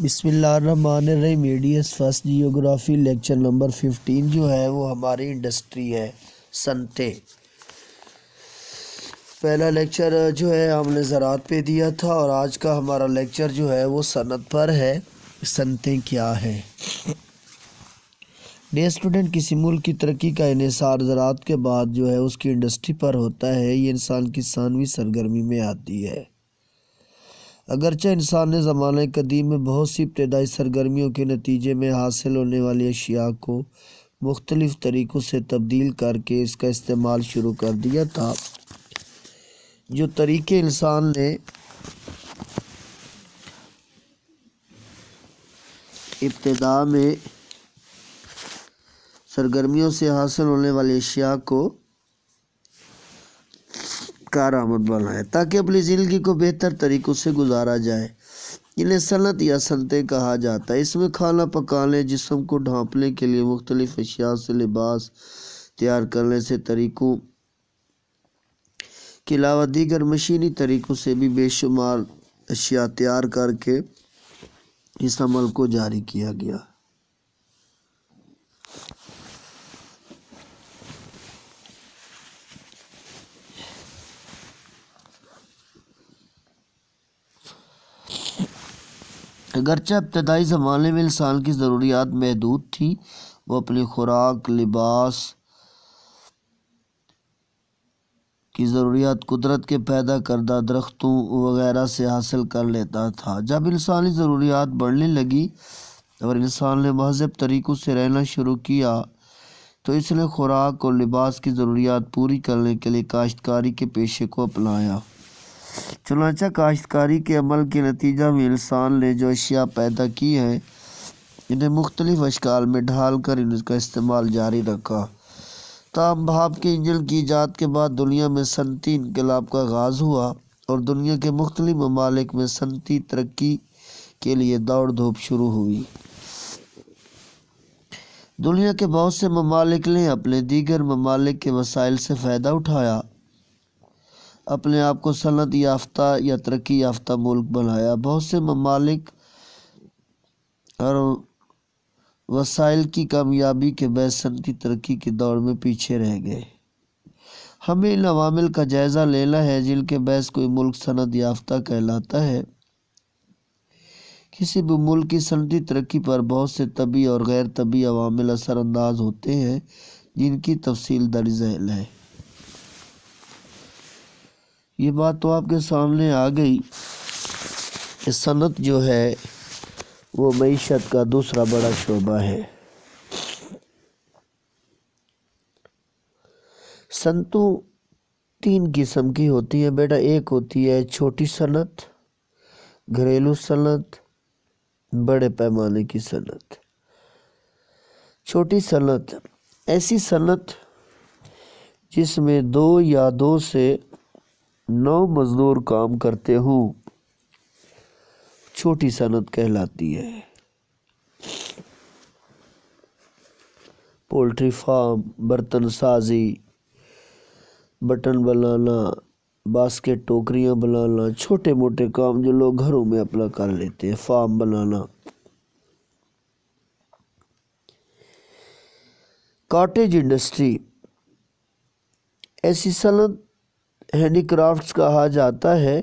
रही मीडियस first geography lecture number fifteen जो है वो हमारी इंडस्ट्री है सनते पहला लेक्चर जो है हमने ज़रात पे दिया था और आज का हमारा लेक्चर जो है वो सनत पर है सनते क्या है डे स्टूडेंट किसी मुल्क की तरक्की का इसार ज़रात के बाद जो है उसकी इंडस्ट्री पर होता है ये इंसान की सानवी सरगर्मी में आती है अगरचे इंसान ने ज़माने कदीम में बहुत सी इब्तदाई सरगर्मियों के नतीजे में हासिल होने वाली अशिया को मुख्तलिफ़ तरीक़ों से तब्दील करके इसका इस्तेमाल शुरू कर दिया था जो तरीके इंसान ने इब्तदा में सरगर्मियों से हासिल होने वाली अशिया को कार आमद बनाए ताकि अपनी ज़िंदगी को बेहतर तरीक़ों से गुजारा जाए इन्हें सनत या सनतें कहा जाता है इसमें खाना पकाने जिसम को ढांपने के लिए मुख्तलिफ़ अशिया से लिबास तैयार करने से तरीक़ों के अलावा दीगर मशीनी तरीक़ों से भी बेशुमार अशिया तैयार करके इस अमल को जारी किया गया अगरचे इब्तदाई ज़माने में इंसान की ज़रूरियात महदूद थी वो अपनी खुराक लिबास की ज़रूरियात कुदरत के पैदा करदा दरख्तों वगैरह से हासिल कर लेता था जब इंसानी ज़रूरियात बढ़ने लगी और इंसान ने महजब तरीक़ों से रहना शुरू किया तो इसने खुराक और लिबास की ज़रूरियात पूरी करने के लिए काश्तकारी के पेशे को अपनाया चुनाचा काश्तकारी के अमल के नतीजा में इंसान ने जो अशिया पैदा की है इन्हें मुख्तलिफ़ अशकाल में ढाल कर इनका इस्तेमाल जारी रखा ताम भाप के इंजन की ईजाद के बाद दुनिया में सनती इनकलाब का आगाज़ हुआ और दुनिया के मुख्तलि ममालिक में सनती तरक्की के लिए दौड़ धूप शुरू हुई दुनिया के बहुत से ममालिक ने अपने दीगर ममालिक के वसाइल से फ़ायदा उठाया अपने आप को सनत याफ्तः या तरक्की याफ्ता मुल्क बनाया बहुत से ममालिक और वसाइल की कामयाबी के बाद सनती तरक्की के दौर में पीछे रह गए हमें इन अवामिल का जायज़ा लेना है जिनके बहस कोई मुल्क सनत याफ्तः कहलाता है किसी भी मुल्क की सनती तरक्की पर बहुत से तबी और गैर तबी अवामिल असरानंदाज होते हैं जिनकी तफसील दर्ज है ये बात तो आपके सामने आ गई कि सनत जो है वो मीशत का दूसरा बड़ा शोबा है संतों तीन किस्म की होती है बेटा एक होती है छोटी सनत घरेलू सनत बड़े पैमाने की सनत छोटी सनत ऐसी सनत जिसमें दो या दो से नौ मज़दूर काम करते हों छोटी सनत कहलाती है पोल्ट्री फार्म बर्तन साजी बटन बनाना बास्केट टोकरियां बनाना छोटे मोटे काम जो लोग घरों में अपना कर लेते हैं फार्म बनाना काटेज इंडस्ट्री ऐसी सनत हैंडीक्राफ्ट्स कहा जाता है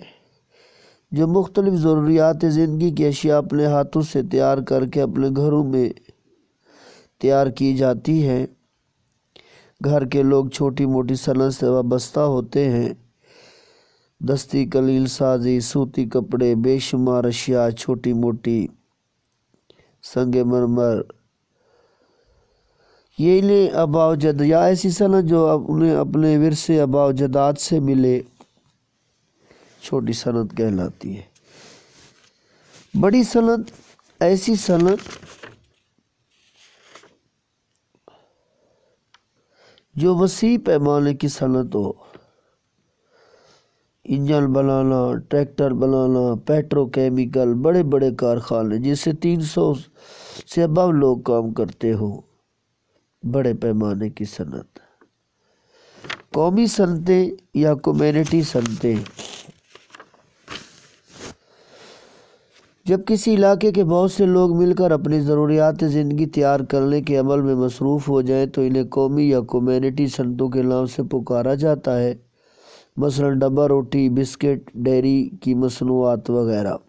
जो मुख्तलिफ़ ज़रूरियात ज़िंदगी की अशिया अपने हाथों से तैयार करके अपने घरों में तैयार की जाती है घर के लोग छोटी मोटी सनत से वाबस्ता होते हैं दस्ती कलील साजी सूती कपड़े बेशुमार अशिया छोटी मोटी संग मरमर ये इन्हें जद या ऐसी सनत जो अब उन्हें अपने विरसे अबाव जदाद से मिले छोटी सनत कहलाती है बड़ी सनत ऐसी सनत जो वसी पैमाने की सनत हो इंजन बनाना ट्रैक्टर बनाना पेट्रोकेमिकल बड़े बड़े कारखाने जिससे 300 से अब लोग काम करते हों बड़े पैमाने की सनत कौमी सनतें या कम्युनिटी सनतें जब किसी इलाके के बहुत से लोग मिलकर अपनी ज़रूरियात ज़िंदगी तैयार करने के अमल में मसरूफ़ हो जाएं तो इन्हें कौमी या कम्युनिटी सनतों के नाम से पुकारा जाता है मसलन डब्बा रोटी बिस्किट डेयरी की मसनूआत वगैरह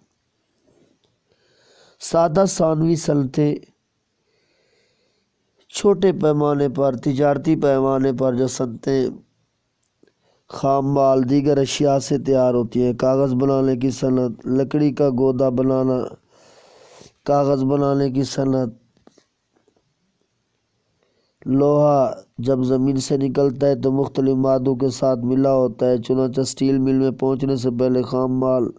सादा सानवी सनतें छोटे पैमाने पर तजारती पैमाने पर जो सनतें खाम माल दीगर अशिया से तैयार होती हैं कागज़ बनाने की सनत लकड़ी का गोदा बनाना कागज़ बनाने की सनत लोहा जब ज़मीन से निकलता है तो मुख्तलि मादों के साथ मिला होता है चुनाचा स्टील मिल में पहुँचने से पहले खाम माल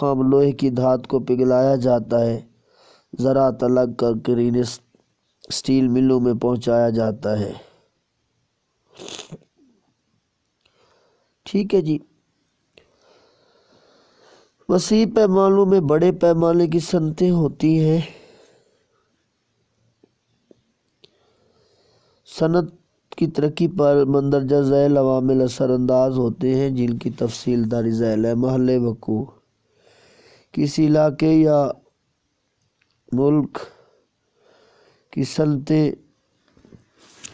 खाम लोहे की धात को पिघलाया जाता है ज़रात अलग करके रीनेस स्टील मिलों में पहुंचाया जाता है ठीक है जी वसी पैमानों में बड़े पैमाने की संतें होती हैं सनत की तरक्की पर मंदरजा जैल अवामिल असरअंदाज होते हैं जिनकी तफसीलदारी जैल है महल वकू किसी इलाके या मुल्क कि सलते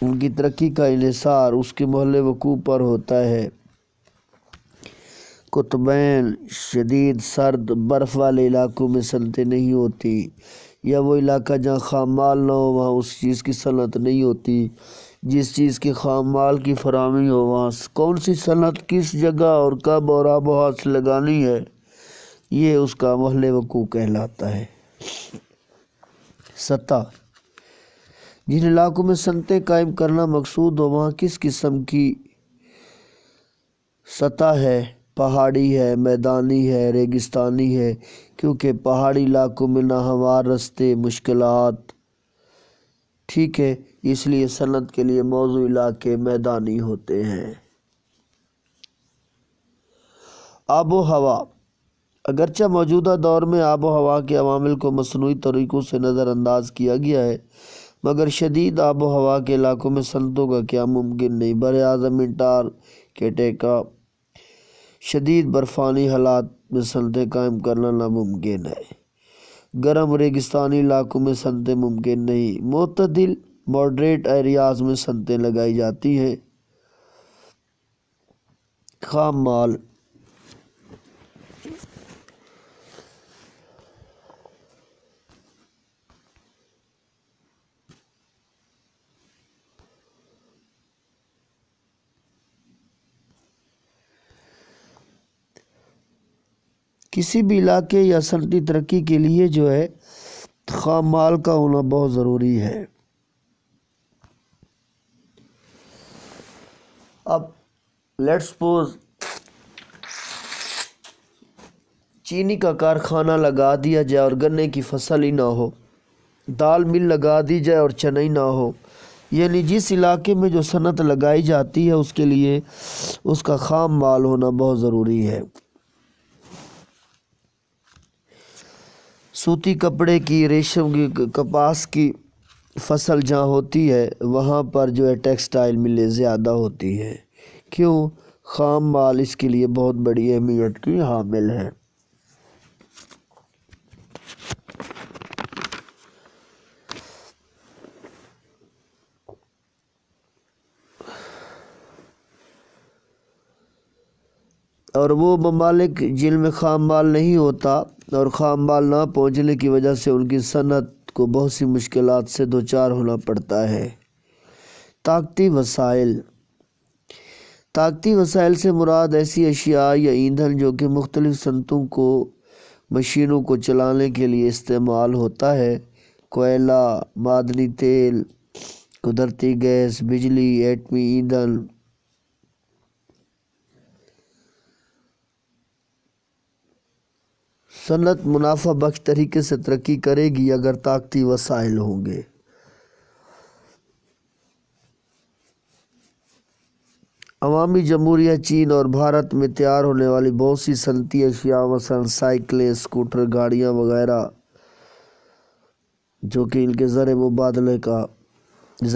उनकी तरक्की का इसार उसके महल वकूफ़ पर होता है कुतबैन शदीद सर्द बर्फ़ वाले इलाकों में सनतें नहीं होती या वो इलाका जहाँ खाम माल ना हो वहाँ उस चीज़ की सनत नहीं होती जिस चीज़ के खाम माल की फरहमी हो वहाँ कौन सी सनत किस जगह और कब और आब हाथ से लगानी है ये उसका महल वक़ू कहलाता है सतह जिन इलाकों में सनतें कायम करना मकसूद हो वहाँ किस किस्म की सतह है पहाड़ी है मैदानी है रेगिस्तानी है क्योंकि पहाड़ी इलाकों में नाहवार रस्ते मुश्किल ठीक है इसलिए सनत के लिए मौजू इलाके मैदानी होते हैं आबो हवा अगरचे मौजूदा दौर में आबो हवा के अवामिल को मसनू तरीक़ों से नज़रअंदाज किया गया है मगर शदीद आब हवा के इलाकों में सल्तों का क्या मुमकिन नहीं बर अजम इंटार केटेका शदीद बर्फ़ानी हालात में सनतें कायम करना नामुमकिन है गर्म रेगिस्तानी इलाकों में सनतें मुमकिन नहीं मतदिल मॉडरेट एरियाज में सनतें लगाई जाती हैं खाम माल किसी भी इलाके या सनती तरक्की के लिए जो है खाम माल का होना बहुत ज़रूरी है अब लेट्स सपोज चीनी का कारखाना लगा दिया जाए और गन्ने की फसल ही ना हो दाल मिल लगा दी जाए और चने ना हो यानी जिस इलाके में जो सनत लगाई जाती है उसके लिए उसका खाम माल होना बहुत ज़रूरी है सूती कपड़े की रेशम की कपास की फसल जहाँ होती है वहाँ पर जो है टेक्सटाइल मिलें ज़्यादा होती हैं क्यों ख़ाम माल इसके लिए बहुत बड़ी अहमियत की हामिल है और वो ममालिक जिनमें खाम माल नहीं होता और खाम माल ना पहुँचने की वजह से उनकी सनत को बहुत सी मुश्किल से दो चार होना पड़ता है ताकती वसाइल ताकती वसाइल से मुराद ऐसी अशिया या ईंधन जो कि मुख्तलिफ़ सनतों को मशीनों को चलाने के लिए इस्तेमाल होता है कोयला मादनी तेल कुदरती गैस बिजली एटमी ईंधन सनत मुनाफा बख्श तरीके से तरक्की करेगी अगर ताकती वसाइल होंगे अवामी जमहूरिया चीन और भारत में तैयार होने वाली बहुत सी सनती अशिया मसलन साइकिलें स्कूटर गाड़ियाँ वगैरह जो कि इनके ज़र मुबादले का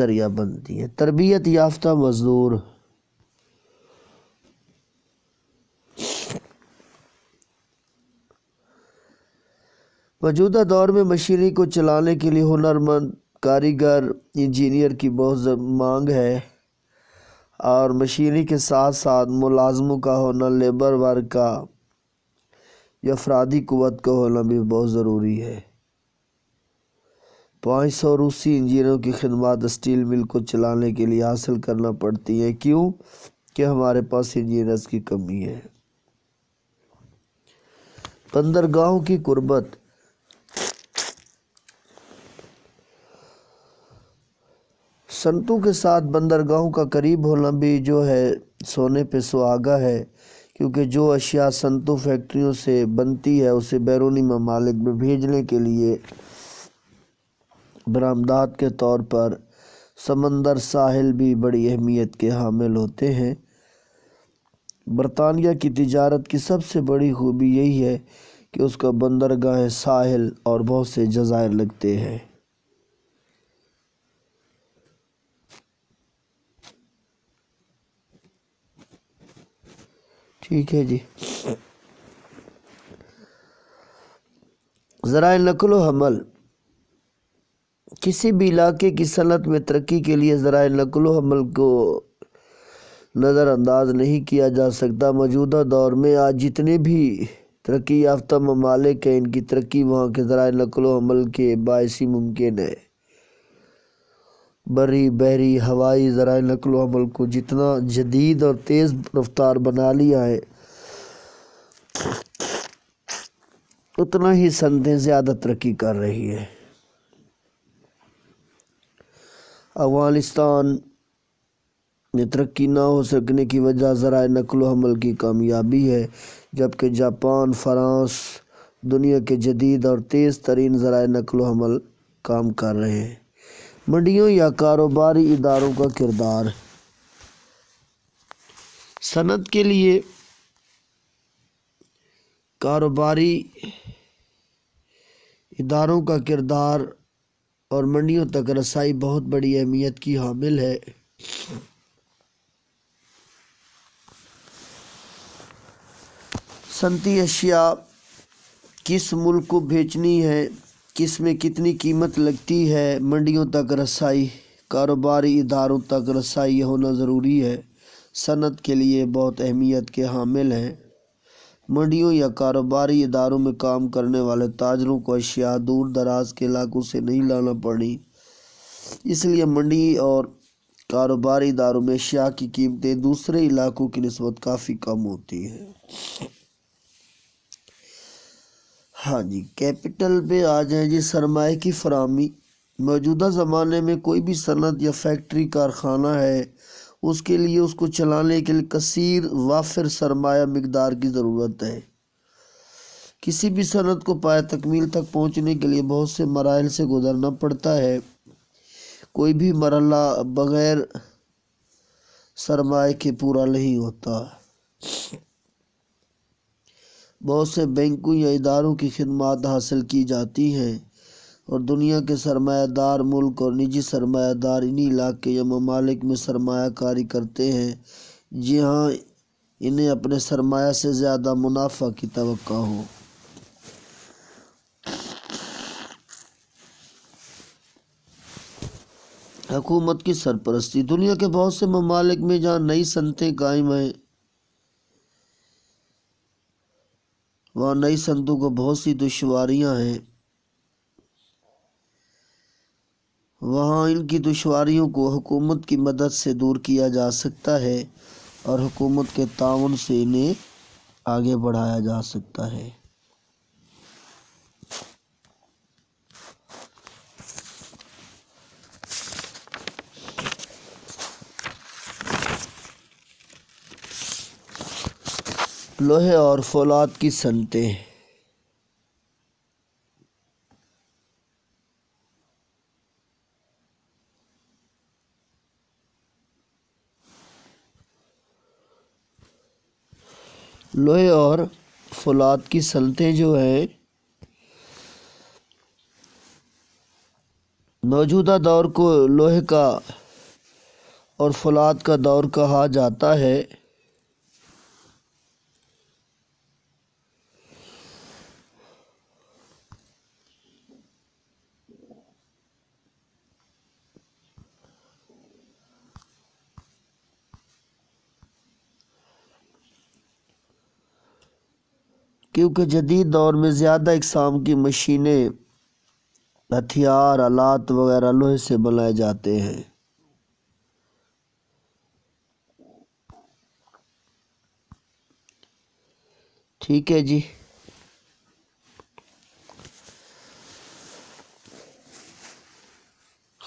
ज़रिया बनती हैं तरबियत याफ्ता मज़दूर मौजूदा दौर में मशीनरी को चलाने के लिए हुनरमंद कारीगर इंजीनियर की बहुत मांग है और मशीनरी के साथ साथ मुलाजमों का होना लेबर वर्क का या अफराधी कुत का होना भी बहुत ज़रूरी है पाँच सौ रूसी इंजीनियरों की खदमात स्टील मिल को चलाने के लिए हासिल करना पड़ती है क्यों कि हमारे पास इंजीनियर्स की कमी है बंदरगाहों की कुर्बत संतों के साथ बंदरगाहों का करीब होना भी जो है सोने पे सुहागा है क्योंकि जो अशिया संतू फैक्ट्रियों से बनती है उसे बैरूनी ममालिक में भेजने के लिए बरामदात के तौर पर समंदर साहिल भी बड़ी अहमियत के हामिल होते हैं बरतानिया की तजारत की सबसे बड़ी खूबी यही है कि उसका बंदरगाह साहिल और बहुत से जजायर लगते हैं ठीक है जी ज़रा नकल हमल किसी भी इलाके की सनत में तरक्की के लिए ज़रा नकल हमल को नज़रअंदाज नहीं किया जा सकता मौजूदा दौर में आज जितने भी तरक्की याफ्ता ममालिक हैं इनकी तरक्की वहाँ के ज़रा नकल हमल के बायसी मुमकिन है बरी बहरी हवाई ज़रा नकल को जितना जदीद और तेज़ रफ्तार बना लिया है उतना ही सनतें ज़्यादा तरक्की कर रही है अफगानिस्तान में तरक्की ना हो सकने की वजह ज़रा नकल हमल की कामयाबी है जबकि जापान फ़्रांस दुनिया के जदीद और तेज़ तरीन ज़रा नकल हमल काम कर रहे हैं मंडियों या कारोबारी इदारों का किरदार सनत के लिए कारोबारी इदारों का किरदार और मंडियों तक रसाई बहुत बड़ी अहमियत की हामिल है सनती अशिया किस मुल्क को बेचनी है किस में कितनी कीमत लगती है मंडियों तक रसाई कारोबारी इदारों तक रसाई होना ज़रूरी है सनत के लिए बहुत अहमियत के हामिल हैं मंडियों या कारोबारी इदारों में काम करने वाले ताजरों को अशिया दूर दराज के इलाकों से नहीं लाना पड़ी इसलिए मंडी और कारोबारी इदारों में अशिया की कीमतें दूसरे इलाकों की नस्बत काफ़ी कम होती हैं हाँ जी कैपिटल पे आ जाए जी सरमाए की फरहमी मौजूदा ज़माने में कोई भी सनत या फैक्ट्री कारखाना है उसके लिए उसको चलाने के लिए कसर वाफिर सरमाया मकदार की ज़रूरत है किसी भी सनत को पाए तकमील तक पहुँचने के लिए बहुत से मराइल से गुजरना पड़ता है कोई भी मरला बग़ैर सरमाए के पूरा नहीं होता बहुत से बैंकों या इदारों की खदमात हासिल की जाती हैं और दुनिया के सरमायादार मुल्क और निजी सरमायादार इन्हीं इलाके या ममालिक में सरमाकारी करते हैं जी हाँ इन्हें अपने सरमाया से ज़्यादा मुनाफा की तो हो हकूमत की सरपरस्ती दुनिया के बहुत से ममालिक में जहाँ नई सनतें कायम हैं वहाँ नई संतों को बहुत सी दुशारियाँ हैं वहाँ इनकी दुशारियों को हुकूमत की मदद से दूर किया जा सकता है और हुकूमत के ताउन से इन्हें आगे बढ़ाया जा सकता है लोहे और फौलाद की सनते लोहे और फौलाद की सनते जो हैं मौजूदा दौर को लोहे का और फौलाद का दौर कहा जाता है क्योंकि जदीद दौर में ज़्यादा इकसाम की मशीनें हथियार आलात वगैरह लोहे से बनाए जाते हैं ठीक है जी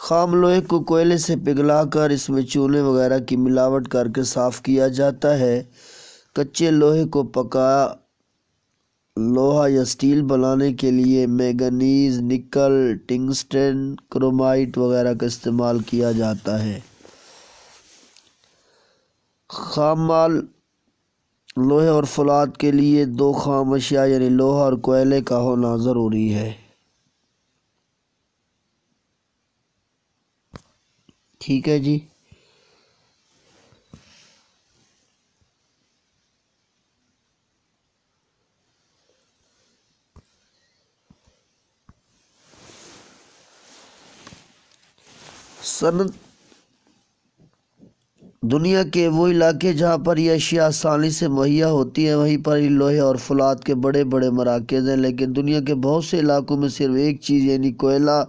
खाम लोहे को कोयले से पिघलाकर इसमें चूल्हे वगैरह की मिलावट करके साफ़ किया जाता है कच्चे लोहे को पका लोहा या स्टील बनाने के लिए मैगनीज़ निकल टिंगस्टन क्रोमाइट वगैरह का इस्तेमाल किया जाता है खाम माल लोहे और फलाद के लिए दो खाम अशिया यानी लोहा और कोयले का होना ज़रूरी है ठीक है जी सनत दुनिया के वो इलाके जहाँ पर यह अशिया आसानी से मुहैया होती है वहीं पर लोहे और फुलाद के बड़े बड़े मराकज़ हैं लेकिन दुनिया के बहुत से इलाकों में सिर्फ एक चीज़ यानी कोयला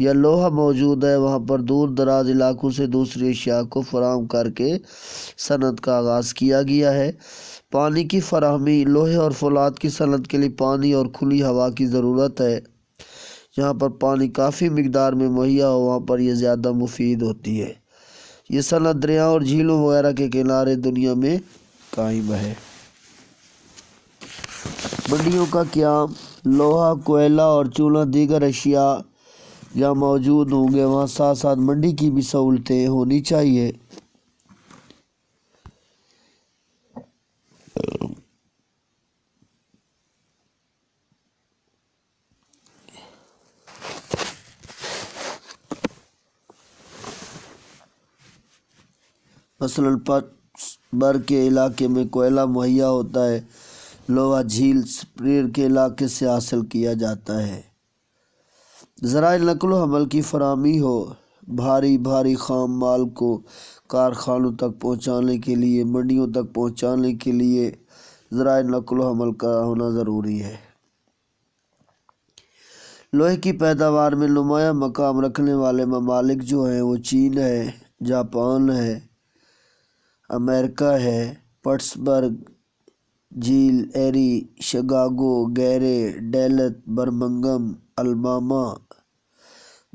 या लोहा मौजूद है वहाँ पर दूर दराज इलाकों से दूसरी अशिया को फराम करके सनत का आगाज़ किया गया है पानी की फरहमी लोहे और फुलाद की सनत के लिए पानी और खुली हवा की ज़रूरत है जहाँ पर पानी काफ़ी मकदार में मुहैया हो वहाँ पर यह ज़्यादा मुफीद होती है ये सन दरिया और झीलों वगैरह के किनारे दुनिया में कायम है मंडियों का क्या लोहा कोयला और चूल्हा दीगर अशिया जहाँ मौजूद होंगे वहाँ साथ साथ मंडी की भी सहूलतें होनी चाहिए बर के इलाके में कोयला मुहैया होता है लोहा झील स्प्रेर के इलाके से हासिल किया जाता है ज़रा नकल हमल की फरहमी हो भारी भारी खाम माल को कारखानों तक पहुंचाने के लिए मंडियों तक पहुंचाने के लिए ज़रा नकल हमल का होना ज़रूरी है लोहे की पैदावार में नुमाया मकाम रखने वाले ममालिक जो हैं वो चीन है जापान है अमेरिका है पट्सबर्ग झील Erie Chicago Gary Duluth Birmingham Alabama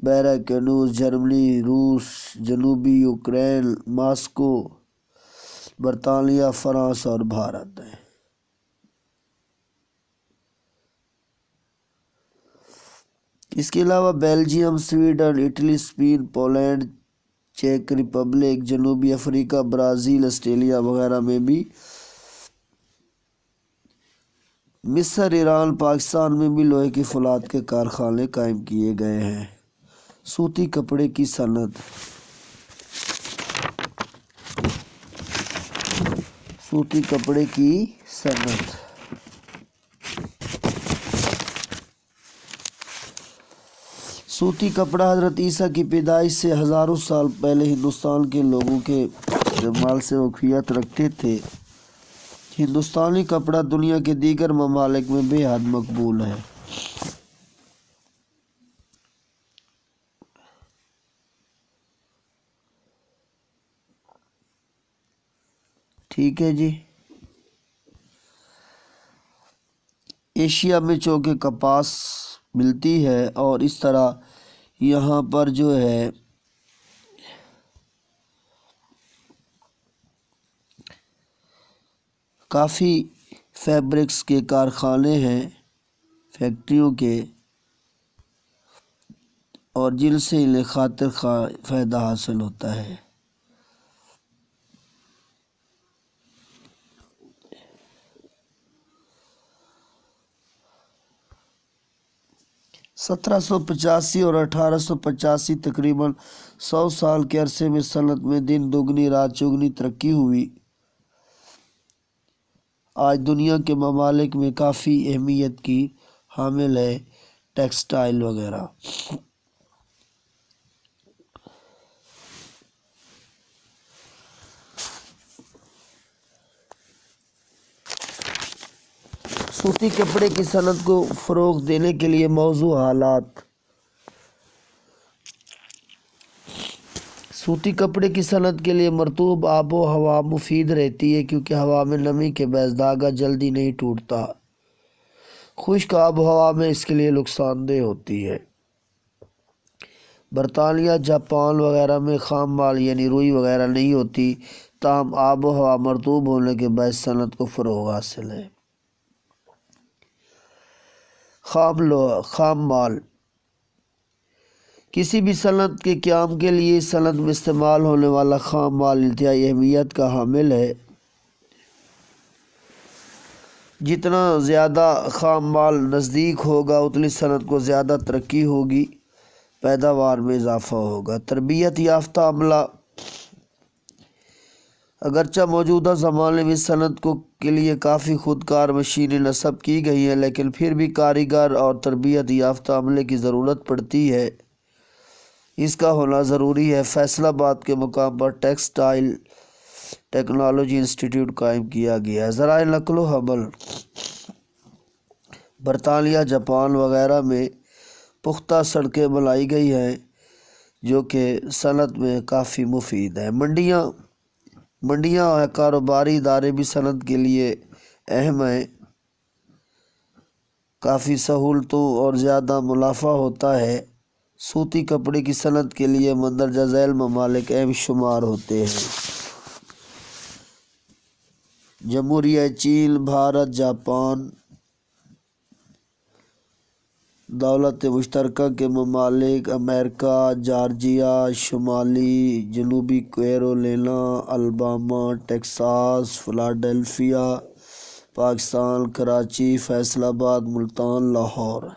Syracuse Germany रूस जनूबी यूक्रेन मास्को बरतानिया फ्रांस और भारत है इसके अलावा Belgium Sweden Italy Spain Poland चेक रिपब्लिक जनूबी अफ्रीका ब्राज़ील ऑस्ट्रेलिया वगैरह में भी मिस्र ईरान पाकिस्तान में भी लोहे की फुलाद के कारखाने कायम किए गए हैं सूती कपड़े की सनत सूती कपड़े की सनत सूती कपड़ा हजरत ईसा की पैदाइश से हज़ारों साल पहले हिंदुस्तान के लोगों के इस्तेमाल से वफियत रखते थे हिंदुस्तानी कपड़ा दुनिया के दीगर ममालिक में बेहद मकबूल है ठीक है जी एशिया में चौके कपास मिलती है और इस तरह यहाँ पर जो है काफ़ी फैब्रिक्स के कारखाने हैं फैक्ट्रियों के और जिनसे इन्हें खातिर खा फ़ायदा हासिल होता है सत्रह और अठारह तकरीबन 100 साल के अरसे में सनत में दिन दोगुनी रात चौगनी तरक्की हुई आज दुनिया के ममालिक में काफ़ी अहमियत की हामिल है टेक्सटाइल वगैरह सूती कपड़े की सनत को फ़रोग देने के लिए मौजू हालात सूती कपड़े की सनत के लिए मरतूब आबो हवा मुफीद रहती है क्योंकि हवा में नमी के बैस धागा जल्दी नहीं टूटता खुश्क आबो हवा में इसके लिए नुकसानदेह होती है बरतानिया जापान वगैरह में खाम माल यानी रुई वगैरह नहीं होती ताम आबो हवा मरतूब होने के बाद सनत को फ़रोग हासिल है खाम लो खाम माल किसी भी सनत के क्याम के लिए सनत में इस्तेमाल होने वाला खाम माल इंतहाई अहमियत का हामिल है जितना ज़्यादा खाम माल नज़दीक होगा उतनी सनत को ज़्यादा तरक्की होगी पैदावार में इजाफा होगा तरबियत याफ्ता अमला अगरचा मौजूदा ज़माने में सनत को के लिए काफ़ी खुदकार मशीनें नस्ब की गई हैं लेकिन फिर भी कारीगर और तरबियत याफ्ता अमले की ज़रूरत पड़ती है इसका होना ज़रूरी है फैसलाबाद के मुकाम पर टेक्सटाइल टेक्नोलॉजी इंस्टीट्यूट कायम किया गया है ज़रा नकल हमल बरतानिया जापान वगैरह में पुख्ता सड़कें बनाई गई हैं जो कि सनत में काफ़ी मुफीद हैं मंडियाँ मंडियाँ और कारोबारी इदारे भी सनत के लिए अहम हैं काफ़ी सहूलतों और ज़्यादा मुनाफा होता है सूती कपड़े की सनत के लिए मंदरजा झैल ममालिक अहम शुमार होते हैं जमहूरिया चीन भारत जापान दौलत मुश्तरक के ममालिक अमेरिका जार्जिया शुमाली जनूबी Carolina Alabama Texas Philadelphia Pakistan Karachi Faisalabad Multan Lahore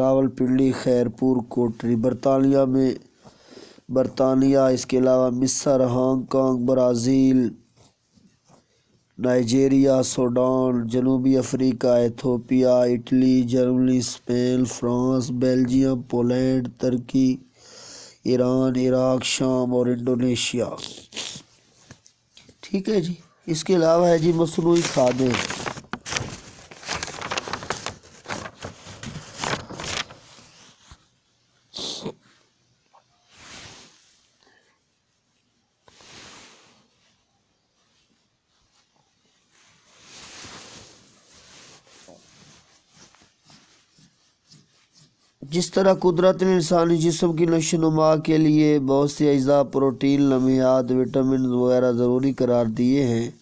Rawalpindi Khairpur Kotri बरतानिया में बरतानिया इसके अलावा मिसर हांगकांग ब्राज़ील नाइजीरिया सोडान जनूबी Africa Ethiopia Italy Germany Spain France Belgium Poland तुर्की ईरान इराक शाम और इंडोनेशिया ठीक है जी इसके अलावा है जी मसनू खादें जिस तरह कुदरत ने इंसानी जिसम की नशोनुमा के लिए बहुत से अज़ा प्रोटीन लमियात विटामिन वगैरह ज़रूरी करार दिए हैं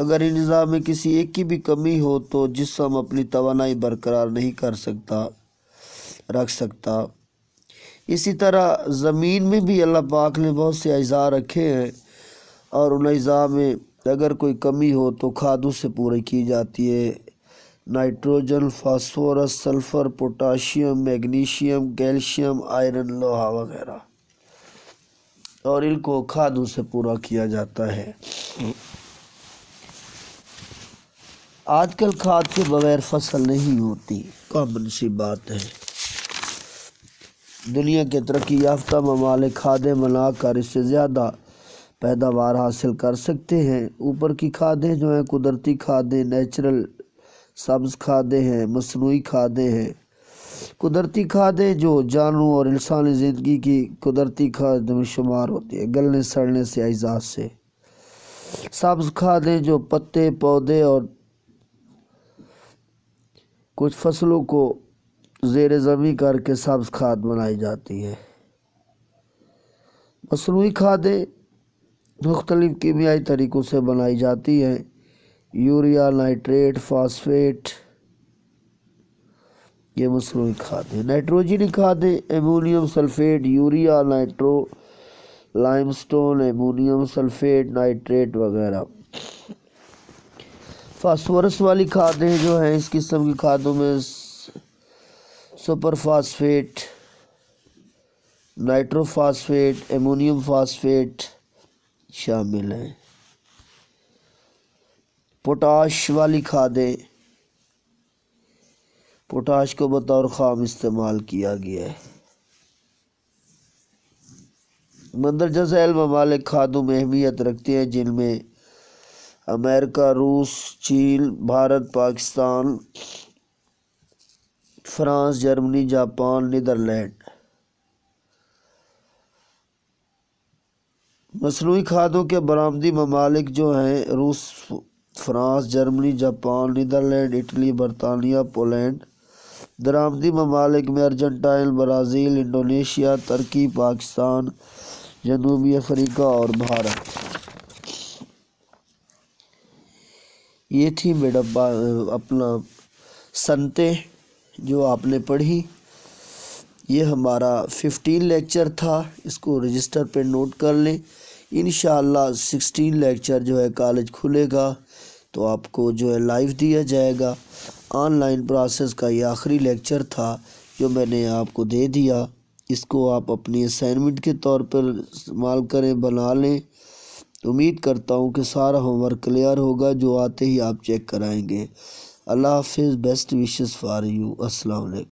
अगर इन अज्जा में किसी एक की भी कमी हो तो जिसम अपनी तोानाई बरकरार नहीं कर सकता रख सकता इसी तरह ज़मीन में भी अल्लाह पाक ने बहुत से अज़ा रखे हैं और उन अज़ा में अगर कोई कमी हो तो खादों से पूरी की जाती है nitrogen phosphorus sulphur potassium magnesium calcium iron लोहा वगैरह और इनको खादों से पूरा किया जाता है आजकल खाद के बगैर फसल नहीं होती कॉमन सी बात है दुनिया के तरक्की याफ्ता ममालिक खादें बनाकर इससे ज़्यादा पैदावार हासिल कर सकते हैं ऊपर की खादें जो हैं कुदरती खादें नेचुरल सब्ज़ खादें हैं मसनू खादें हैं कुदरती खादें जो जानों और इंसानी ज़िंदगी की कुदरती खाद में शुमार होती है गलने सड़ने से एजाज़ से सब्ज़ खादें जो पत्ते पौधे और कुछ फसलों को जेर ज़मी करके सब्ज़ खाद बनाई जाती है मसनू खादें मुख्तलिफ़ कीमियाई तरीक़ों से बनाई जाती हैं यूरिया नाइट्रेट फास्फेट ये मसनू खाद है नाइट्रोजनी खाद है ammonium sulphate urea nitro limestone ammonium sulphate nitrate वगैरह फास्फोरस वाली खादें जो हैं इस किस्म की खादों में super phosphate nitrophosphate ammonium phosphate शामिल हैं पोटाश वाली खादें पोटाश को बतौर खाम इस्तेमाल किया गया है मंदरजा झैल ममालिक खादों में अहमियत रखते हैं जिनमें अमेरिका रूस चीन Bharat Pakistan France Germany Japan Netherlands मसनू खादों के बरामदी ममालिक जो हैं रूस France Germany Japan Netherlands Italy बरतानिया पोलैंड दरामदी ममालिक में अर्जेंटाइन ब्राज़ील इंडोनेशिया तुर्की पाकिस्तान जनूबी अफ्रीका और भारत ये थी मेरा अपना संतें जो आपने पढ़ी ये हमारा फिफ्टीन लेक्चर था इसको रजिस्टर पे नोट कर लें इन सिक्सटीन लेक्चर जो है कॉलेज खुलेगा तो आपको जो है लाइव दिया जाएगा ऑनलाइन प्रोसेस का ये आखिरी लेक्चर था जो मैंने आपको दे दिया इसको आप अपनी असाइनमेंट के तौर पर इस्तेमाल करें बना लें उम्मीद करता हूँ कि सारा होमवर्क क्लियर होगा जो आते ही आप चेक कराएँगे अल्लाह हाफिज़ बेस्ट विशेज़ फ़ार यू अस्सलाम वालेकुम